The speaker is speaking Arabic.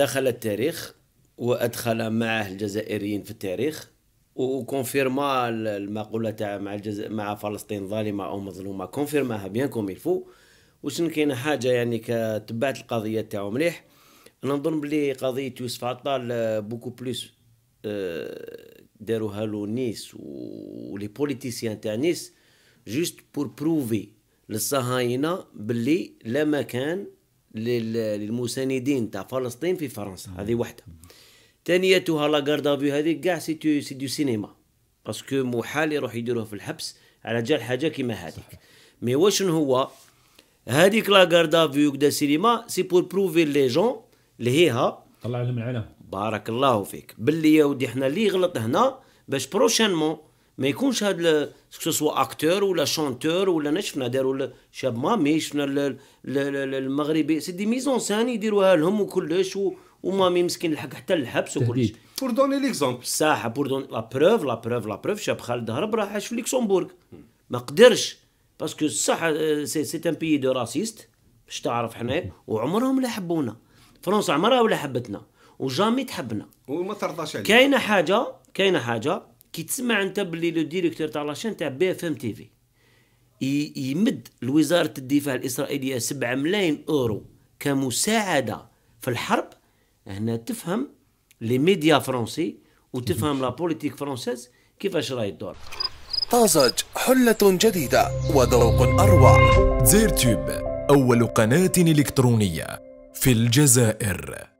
دخل التاريخ وادخل معه الجزائريين في التاريخ وكونفيرما المقوله تاع مع الجز... مع فلسطين ظالمه او مظلومه كونفيرماها بيان كوم الفو وشن كاين حاجه يعني كتبعت القضيه تاعو مليح انا نظن بلي قضيه يوسف عطال بوكو بلوس آه، داروها له نيس ولي بوليتيسيان تاع نيس جوست بور بروفي للصهاينه بلي لا مكان للمساندين تاع فلسطين في فرنسا هذه وحده ثانيتها لا كاردافي هذه كاع سي سي دو سينما باسكو محال يروح يديروه في الحبس على جال حاجه كيما هذيك مي واش هو هذيك لا كاردافي وكدا سينما سي بور بروفي لي جون اللي هيها طلع لهم العلم بارك الله فيك باللي يا ودي حنا اللي غلط هنا باش بروشينمون ما يكونش هاد سواء اكتور ولا شونتور ولا انا شفنا داروا شاب مامي شفنا المغربي سي دي ميزون سان يديروها لهم وكلش ومامي مسكين الحق حتى الحبس وكلش بور دوني ليكزومبل صح بور دوني لا بروف لا بروف لا بروف شاب خالد هرب راه عاش في لوكسمبورغ ما قدرش باسكو صح سي سي ان بيي دو راسيست باش تعرف حنايا وعمرهم لا حبونا فرنسا عمرها ولا حبتنا وجامي تحبنا وما ترضاش علينا كاينه حاجه كاينه حاجه كي تسمع انت باللي لو ديريكتور تاع لاشين تاع بي اف ام تي في يمد لوزاره الدفاع الاسرائيليه 7 ملايين اورو كمساعده في الحرب هنا تفهم لي ميديا فرونسي وتفهم لا بوليتيك فرونسيز كيفاش راهي الدور طازج حلة جديدة وذوق أروع زير توب أول قناة إلكترونية في الجزائر